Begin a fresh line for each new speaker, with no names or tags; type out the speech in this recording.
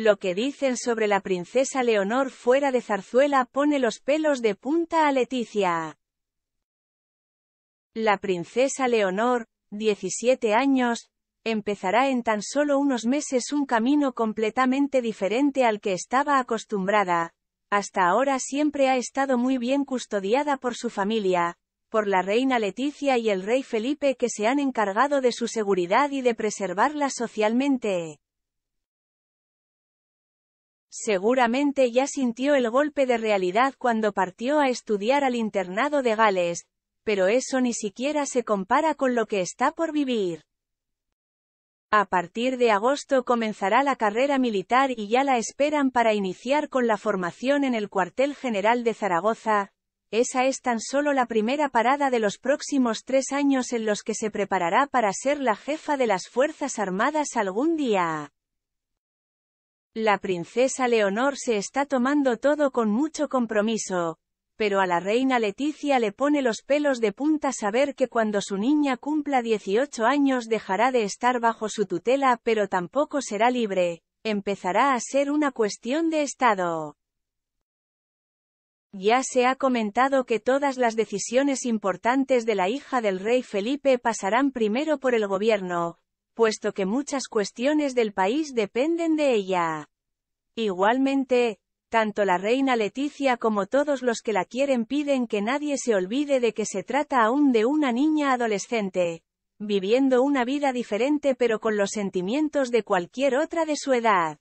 Lo que dicen sobre la princesa Leonor fuera de zarzuela pone los pelos de punta a Leticia. La princesa Leonor, 17 años, empezará en tan solo unos meses un camino completamente diferente al que estaba acostumbrada. Hasta ahora siempre ha estado muy bien custodiada por su familia, por la reina Leticia y el rey Felipe que se han encargado de su seguridad y de preservarla socialmente. Seguramente ya sintió el golpe de realidad cuando partió a estudiar al internado de Gales, pero eso ni siquiera se compara con lo que está por vivir. A partir de agosto comenzará la carrera militar y ya la esperan para iniciar con la formación en el cuartel general de Zaragoza. Esa es tan solo la primera parada de los próximos tres años en los que se preparará para ser la jefa de las Fuerzas Armadas algún día. La princesa Leonor se está tomando todo con mucho compromiso, pero a la reina Leticia le pone los pelos de punta saber que cuando su niña cumpla 18 años dejará de estar bajo su tutela pero tampoco será libre, empezará a ser una cuestión de Estado. Ya se ha comentado que todas las decisiones importantes de la hija del rey Felipe pasarán primero por el gobierno, puesto que muchas cuestiones del país dependen de ella. Igualmente, tanto la reina Leticia como todos los que la quieren piden que nadie se olvide de que se trata aún de una niña adolescente, viviendo una vida diferente pero con los sentimientos de cualquier otra de su edad.